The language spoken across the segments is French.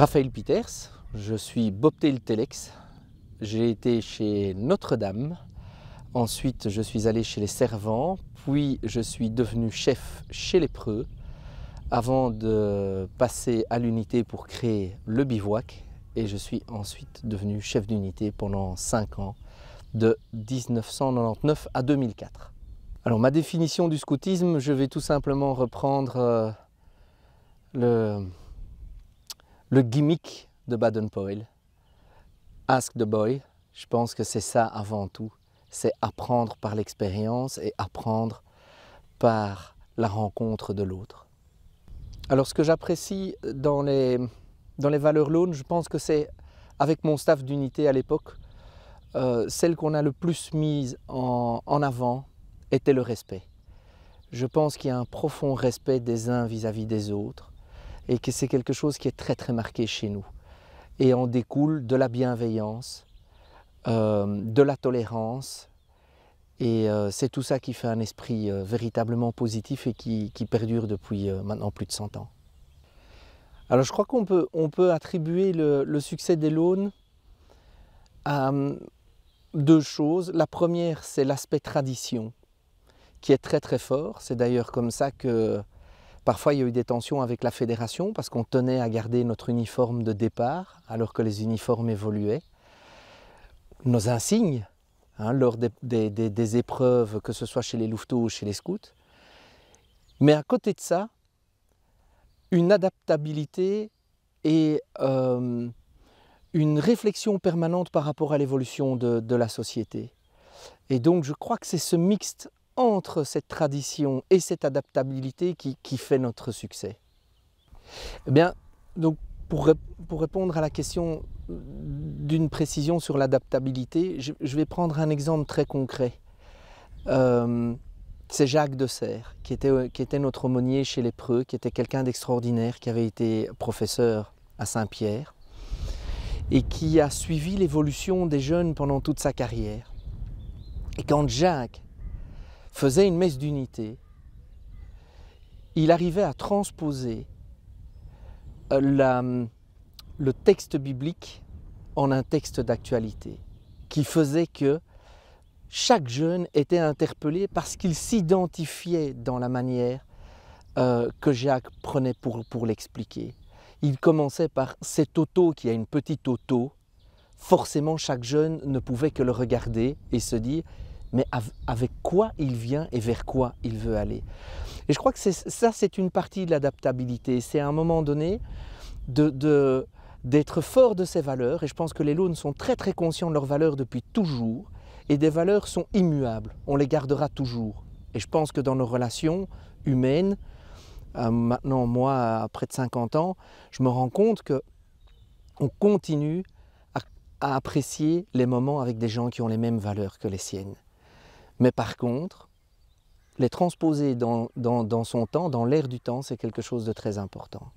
Raphaël Peters, je suis Bob Telex. J'ai été chez Notre-Dame. Ensuite, je suis allé chez les servants. Puis, je suis devenu chef chez les Preux avant de passer à l'unité pour créer le bivouac. Et je suis ensuite devenu chef d'unité pendant 5 ans, de 1999 à 2004. Alors, ma définition du scoutisme, je vais tout simplement reprendre euh, le le gimmick de Baden-Powell. Ask the boy, je pense que c'est ça avant tout. C'est apprendre par l'expérience et apprendre par la rencontre de l'autre. Alors ce que j'apprécie dans les, dans les valeurs loan, je pense que c'est avec mon staff d'unité à l'époque, euh, celle qu'on a le plus mise en, en, avant était le respect. Je pense qu'il y a un profond respect des uns vis à -vis des autres et que c'est quelque chose qui est très très marqué chez nous. Et en découle de la bienveillance, euh, de la tolérance, et euh, c'est tout ça qui fait un esprit euh, véritablement positif et qui, perdure depuis maintenant plus de 100 ans. Alors je crois qu'on peut, on peut attribuer le, le succès des Launes à hum, deux choses. La première, c'est l'aspect tradition, qui est très très fort. C'est d'ailleurs comme ça que Parfois, il y a eu des tensions avec la fédération parce qu'on tenait à garder notre uniforme de départ alors que les uniformes évoluaient. Nos insignes, hein, lors des, épreuves, que ce soit chez les louveteaux ou chez les scouts. Mais à côté de ça, une adaptabilité et euh, une réflexion permanente par rapport à l'évolution de la société. Et donc, je crois que c'est ce mixte entre cette tradition et cette adaptabilité qui, fait notre succès Eh bien, donc pour, pour répondre à la question euh, d'une précision sur l'adaptabilité, je, vais prendre un exemple très concret. Euh, c'est Jacques de serre qui était, euh, qui était notre aumônier chez les Preux, qui était quelqu'un d'extraordinaire, qui avait été professeur à Saint-Pierre et qui a suivi l'évolution des jeunes pendant toute sa carrière. Et quand Jacques faisait une messe d'unité, il arrivait à transposer euh, le texte biblique en un texte d'actualité, qui faisait que chaque jeune était interpellé parce qu'il s'identifiait dans la manière euh, que Jacques prenait pour, pour l'expliquer. Il commençait par cet auto qui a une petite auto. Forcément, chaque jeune ne pouvait que le regarder et se dire mais avec quoi il vient et vers quoi il veut aller. Et je crois que ça, c'est une partie de l'adaptabilité. C'est à un moment donné d'être de, fort de ses valeurs. Et je pense que les Launes sont très très conscients de leurs valeurs depuis toujours. Et des valeurs sont immuables. On les gardera toujours. Et je pense que dans nos relations humaines, euh, maintenant moi, à près de 50 ans, je me rends compte que on continue à apprécier les moments avec des gens qui ont les mêmes valeurs que les siennes. Mais par contre, les transposer dans, son temps, dans l'air du temps, c'est quelque chose de très important.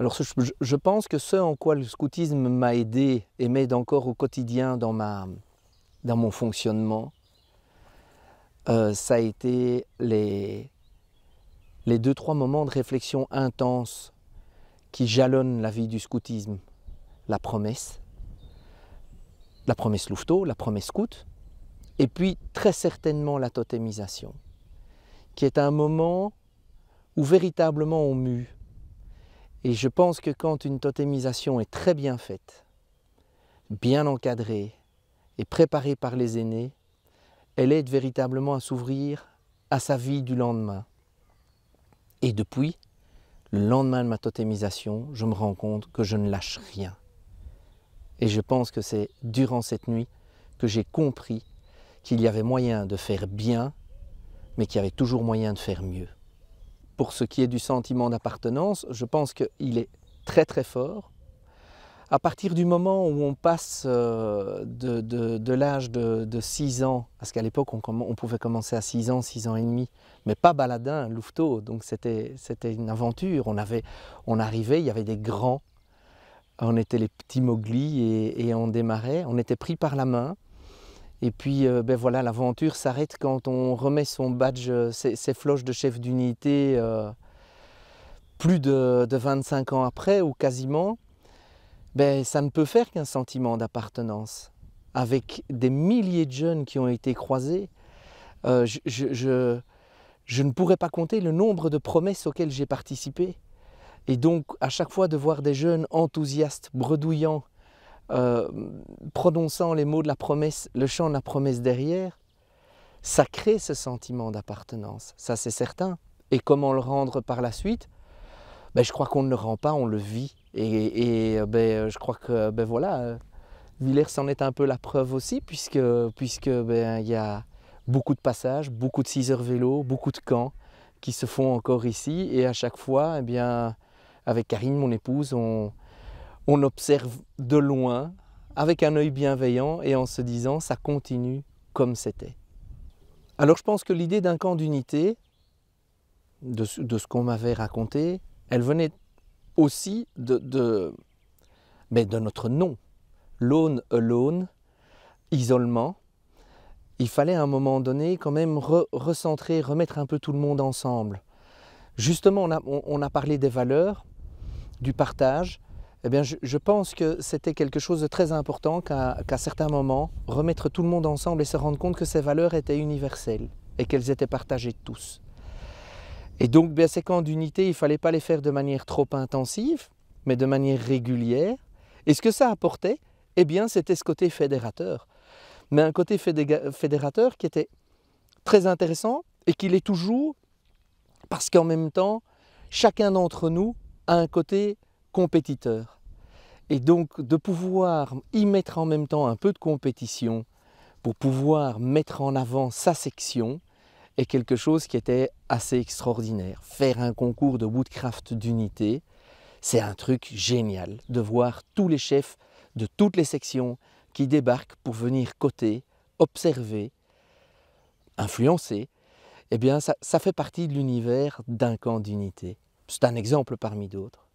Alors je, pense que ce en quoi le scoutisme m'a aidé et m'aide encore au quotidien dans, ma, dans mon fonctionnement, euh, ça a été les, les deux, trois moments de réflexion intense qui jalonnent la vie du scoutisme. La promesse, la promesse louveteau, la promesse scout, et puis très certainement la totémisation, qui est un moment où véritablement on mue. Et je pense que quand une totémisation est très bien faite, bien encadrée et préparée par les aînés, elle aide véritablement à s'ouvrir à sa vie du lendemain. Et depuis, le lendemain de ma totémisation, je me rends compte que je ne lâche rien. Et je pense que c'est durant cette nuit que j'ai compris qu'il y avait moyen de faire bien, mais qu'il y avait toujours moyen de faire mieux. Pour ce qui est du sentiment d'appartenance, je pense qu'il est très très fort. À partir du moment où on passe euh, de, l'âge de, 6 ans, parce qu'à l'époque on, pouvait commencer à 6 ans, 6 ans et demi, mais pas baladin, louveteau, donc c'était une aventure. On, on arrivait, il y avait des grands, on était les petits moglis et on démarrait, on était pris par la main, et puis, euh, ben voilà, l'aventure s'arrête quand on remet son badge, euh, ses, floches de chef d'unité, euh, plus de, 25 ans après, ou quasiment. Ben, ça ne peut faire qu'un sentiment d'appartenance. Avec des milliers de jeunes qui ont été croisés, je, ne pourrais pas compter le nombre de promesses auxquelles j'ai participé. Et donc, à chaque fois, de voir des jeunes enthousiastes, bredouillants, euh, prononçant les mots de la promesse, le chant de la promesse derrière, ça crée ce sentiment d'appartenance, ça c'est certain. Et comment le rendre par la suite ben, Je crois qu'on ne le rend pas, on le vit. Et, ben, je crois que ben, voilà, euh, Villers s'en est un peu la preuve aussi, puisque puisque ben, y a beaucoup de passages, beaucoup de 6 heures vélo, beaucoup de camps qui se font encore ici. Et à chaque fois, eh bien, avec Karine, mon épouse, on, on observe de loin, avec un œil bienveillant et en se disant ça continue comme c'était. Alors je pense que l'idée d'un camp d'unité, de, ce qu'on m'avait raconté, elle venait aussi de, mais de notre nom, l'aune alone, isolement. Il fallait à un moment donné quand même recentrer, remettre un peu tout le monde ensemble. Justement, on a parlé des valeurs, du partage, eh je, pense que c'était quelque chose de très important qu'à certains moments, remettre tout le monde ensemble et se rendre compte que ces valeurs étaient universelles et qu'elles étaient partagées de tous. Et donc, ces camps d'unité, il ne fallait pas les faire de manière trop intensive, mais de manière régulière. Et ce que ça apportait, eh bien, c'était ce côté fédérateur. Mais un côté fédérateur qui était très intéressant et qui l'est toujours, parce qu'en même temps, chacun d'entre nous a un côté compétiteur. Et donc de pouvoir y mettre en même temps un peu de compétition pour pouvoir mettre en avant sa section est quelque chose qui était assez extraordinaire. Faire un concours de woodcraft d'unité, c'est un truc génial de voir tous les chefs de toutes les sections qui débarquent pour venir coter, observer, influencer. Eh bien, ça, ça fait partie de l'univers d'un camp d'unité. C'est un exemple parmi d'autres.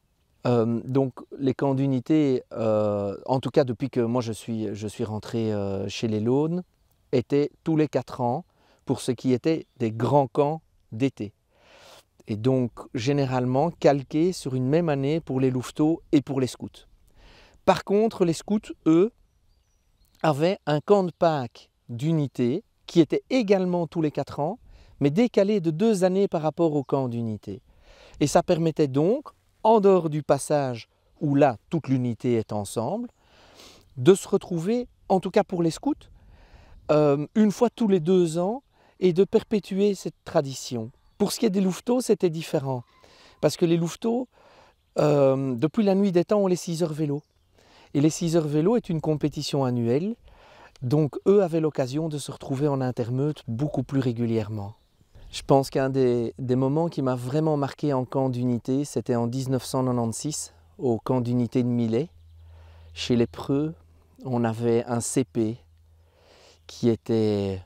Euh, donc les camps d'unité, euh, en tout cas depuis que moi je suis, rentré euh, chez les Launes, étaient tous les quatre ans pour ce qui était des grands camps d'été. Et donc généralement calqués sur une même année pour les louveteaux et pour les scouts. Par contre, les scouts, eux, avaient un camp de Pâques d'unité qui était également tous les quatre ans, mais décalé de deux années par rapport au camp d'unité. Et ça permettait donc en dehors du passage où là toute l'unité est ensemble, de se retrouver, en tout cas pour les scouts, euh, une fois tous les deux ans et de perpétuer cette tradition. Pour ce qui est des louveteaux, c'était différent. Parce que les louveteaux, euh, depuis la nuit des temps, ont les 6 heures vélo. Et les 6 heures vélo est une compétition annuelle. Donc eux avaient l'occasion de se retrouver en intermeute beaucoup plus régulièrement. Je pense qu'un des, moments qui m'a vraiment marqué en camp d'unité, c'était en 1996, au camp d'unité de Millet. Chez les Preux, on avait un CP qui était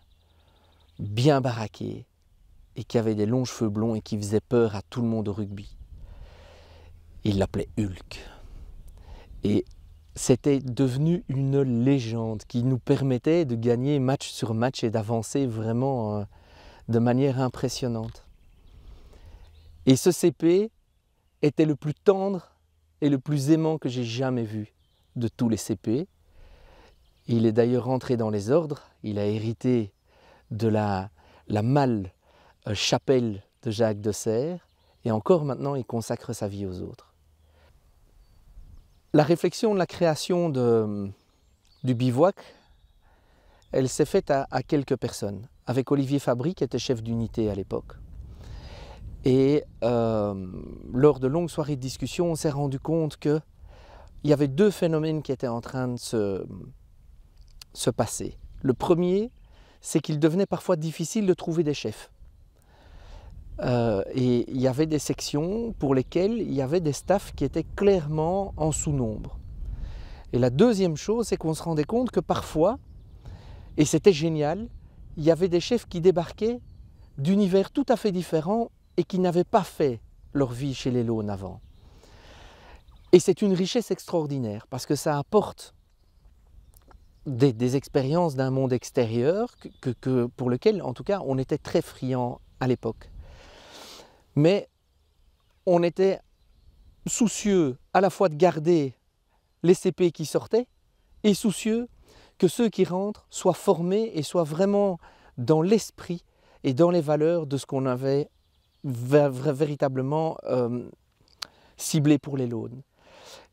bien baraqué et qui avait des longs cheveux blonds et qui faisait peur à tout le monde au rugby. Il l'appelait Hulk. Et c'était devenu une légende qui nous permettait de gagner match sur match et d'avancer vraiment euh, de manière impressionnante. Et ce CP était le plus tendre et le plus aimant que j'ai jamais vu de tous les CP. Il est d'ailleurs rentré dans les ordres, il a hérité de la, la malle euh, chapelle de Jacques de Serres, et encore maintenant il consacre sa vie aux autres. La réflexion de la création de, du bivouac elle s'est faite à, quelques personnes, avec Olivier Fabry qui était chef d'unité à l'époque. Et euh, lors de longues soirées de discussion, on s'est rendu compte que il y avait deux phénomènes qui étaient en train de se, se passer. Le premier, c'est qu'il devenait parfois difficile de trouver des chefs. Euh, et il y avait des sections pour lesquelles il y avait des staffs qui étaient clairement en sous-nombre. Et la deuxième chose, c'est qu'on se rendait compte que parfois, et c'était génial. Il y avait des chefs qui débarquaient d'univers tout à fait différents et qui n'avaient pas fait leur vie chez les Lônes avant. Et c'est une richesse extraordinaire parce que ça apporte des, expériences d'un monde extérieur pour lequel, en tout cas, on était très friand à l'époque. Mais on était soucieux à la fois de garder les CP qui sortaient et soucieux que ceux qui rentrent soient formés et soient vraiment dans l'esprit et dans les valeurs de ce qu'on avait véritablement euh, ciblé pour les lônes.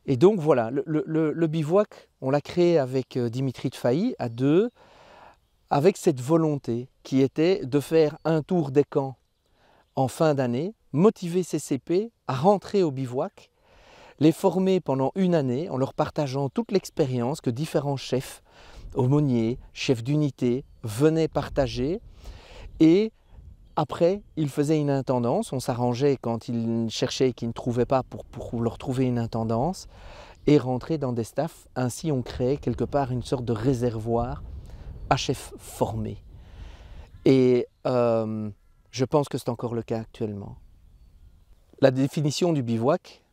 Et donc voilà, le, le bivouac, on l'a créé avec euh, Dimitri de Failly à deux, avec cette volonté qui était de faire un tour des camps en fin d'année, motiver ces CP à rentrer au bivouac, les former pendant une année en leur partageant toute l'expérience que différents chefs aumôniers, chef d'unité venaient partager et après, il faisait une intendance, on s'arrangeait quand ils cherchaient et qu'ils ne trouvaient pas pour, leur trouver une intendance et rentrer dans des staffs. Ainsi, on créait quelque part une sorte de réservoir à chefs formés. Et euh, je pense que c'est encore le cas actuellement. La définition du bivouac,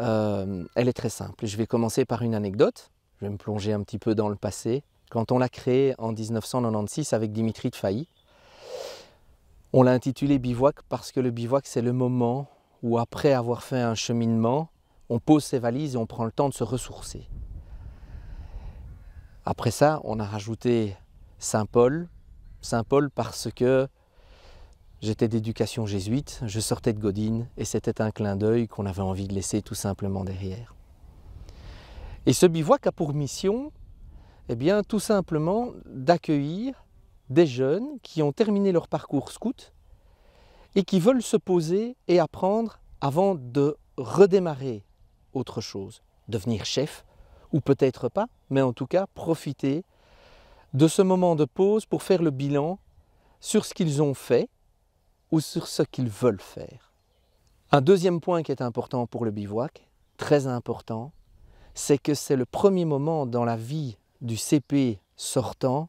euh, elle est très simple. Je vais commencer par une anecdote. Je vais me plonger un petit peu dans le passé. Quand on l'a créé en 1996 avec Dimitri de Failly, on l'a intitulé bivouac parce que le bivouac, c'est le moment où, après avoir fait un cheminement, on pose ses valises et on prend le temps de se ressourcer. Après ça, on a rajouté Saint-Paul. Saint-Paul parce que j'étais d'éducation jésuite, je sortais de Godine et c'était un clin d'œil qu'on avait envie de laisser tout simplement derrière. Et ce bivouac a pour mission, eh bien, tout simplement d'accueillir des jeunes qui ont terminé leur parcours scout et qui veulent se poser et apprendre avant de redémarrer autre chose, devenir chef, ou peut-être pas, mais en tout cas profiter de ce moment de pause pour faire le bilan sur ce qu'ils ont fait ou sur ce qu'ils veulent faire. Un deuxième point qui est important pour le bivouac, très important, c'est que c'est le premier moment dans la vie du CP sortant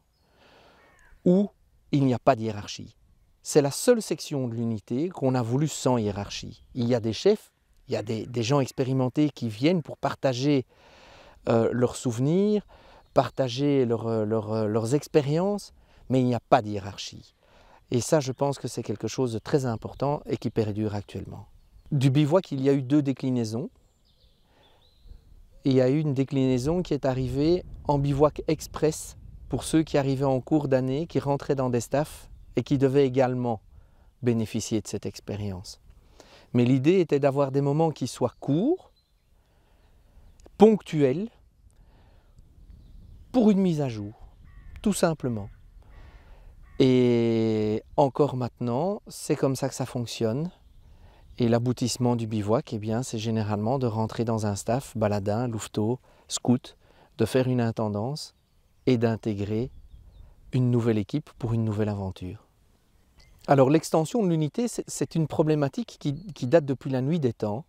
où il n'y a pas de hiérarchie. C'est la seule section de l'unité qu'on a voulu sans hiérarchie. Il y a des chefs, il y a des, gens expérimentés qui viennent pour partager euh, leurs souvenirs, partager euh, euh, leurs expériences, mais il n'y a pas de Et ça, je pense que c'est quelque chose de très important et qui perdure actuellement. Du bivouac, il y a eu deux déclinaisons il y a eu une déclinaison qui est arrivée en bivouac express pour ceux qui arrivaient en cours d'année, qui rentraient dans des staffs et qui devaient également bénéficier de cette expérience. Mais l'idée était d'avoir des moments qui soient courts, ponctuels, pour une mise à jour, tout simplement. Et encore maintenant, c'est comme ça que ça fonctionne. Et l'aboutissement du bivouac, eh bien, c'est généralement de rentrer dans un staff, baladin, louveteau, scout, de faire une intendance et d'intégrer une nouvelle équipe pour une nouvelle aventure. Alors l'extension de l'unité, c'est une problématique qui, date depuis la nuit des temps.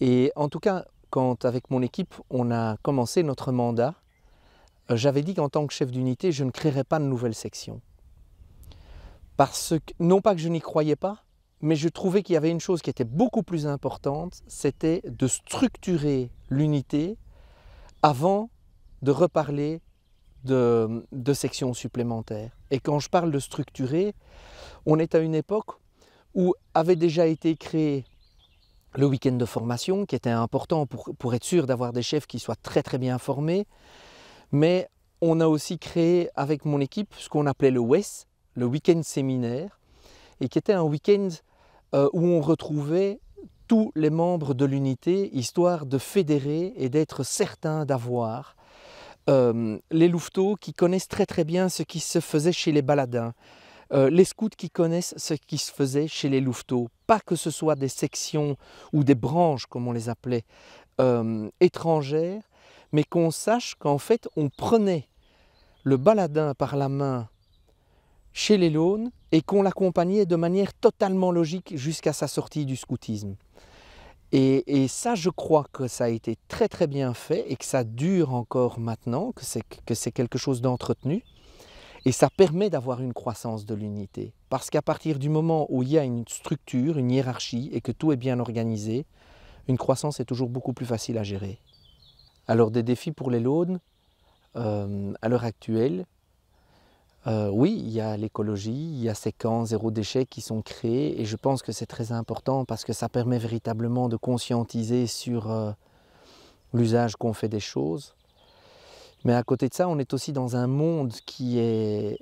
Et en tout cas, quand avec mon équipe, on a commencé notre mandat, euh, j'avais dit qu'en tant que chef d'unité, je ne créerais pas de nouvelle section. Parce que, non pas que je n'y croyais pas, mais je trouvais qu'il y avait une chose qui était beaucoup plus importante, c'était de structurer l'unité avant de reparler de, sections supplémentaires. Et quand je parle de structurer, on est à une époque où avait déjà été créé le week-end de formation, qui était important pour, pour être sûr d'avoir des chefs qui soient très très bien formés, mais on a aussi créé avec mon équipe ce qu'on appelait le WES, le week-end séminaire, et qui était un week-end euh, où on retrouvait tous les membres de l'unité, histoire de fédérer et d'être certain d'avoir euh, les louveteaux qui connaissent très très bien ce qui se faisait chez les baladins, euh, les scouts qui connaissent ce qui se faisait chez les louveteaux, pas que ce soit des sections ou des branches comme on les appelait étrangères, mais qu'on sache qu'en fait on prenait le baladin par la main chez les launes et qu'on l'accompagnait de manière totalement logique jusqu'à sa sortie du scoutisme. Et, ça, je crois que ça a été très très bien fait et que ça dure encore maintenant, que c'est quelque chose d'entretenu. Et ça permet d'avoir une croissance de l'unité. Parce qu'à partir du moment où il y a une structure, une hiérarchie et que tout est bien organisé, une croissance est toujours beaucoup plus facile à gérer. Alors des défis pour les Launes, euh, à l'heure actuelle, euh, oui, il y a l'écologie, il y a ces camps zéro déchet qui sont créés et je pense que c'est très important parce que ça permet véritablement de conscientiser sur euh, l'usage qu'on fait des choses. Mais à côté de ça, on est aussi dans un monde qui est,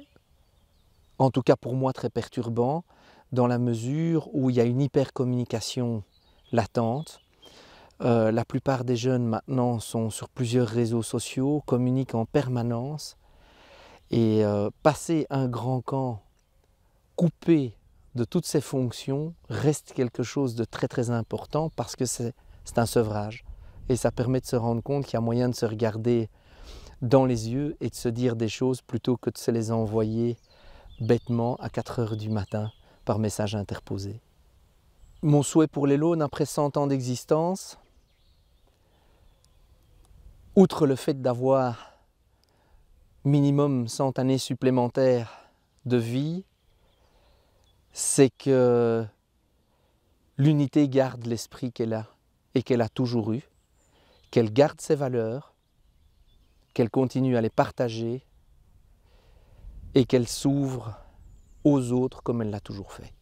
en tout cas pour moi, très perturbant dans la mesure où il y a une hypercommunication latente. Euh, la plupart des jeunes maintenant sont sur plusieurs réseaux sociaux, communiquent en permanence et euh, passer un grand camp coupé de toutes ses fonctions reste quelque chose de très très important parce que c'est un sevrage. Et ça permet de se rendre compte qu'il y a moyen de se regarder dans les yeux et de se dire des choses plutôt que de se les envoyer bêtement à 4 heures du matin par message interposé. Mon souhait pour les Launes après 100 ans d'existence, outre le fait d'avoir minimum 100 années supplémentaires de vie, c'est que l'unité garde l'esprit qu'elle a et qu'elle a toujours eu, qu'elle garde ses valeurs, qu'elle continue à les partager et qu'elle s'ouvre aux autres comme elle l'a toujours fait.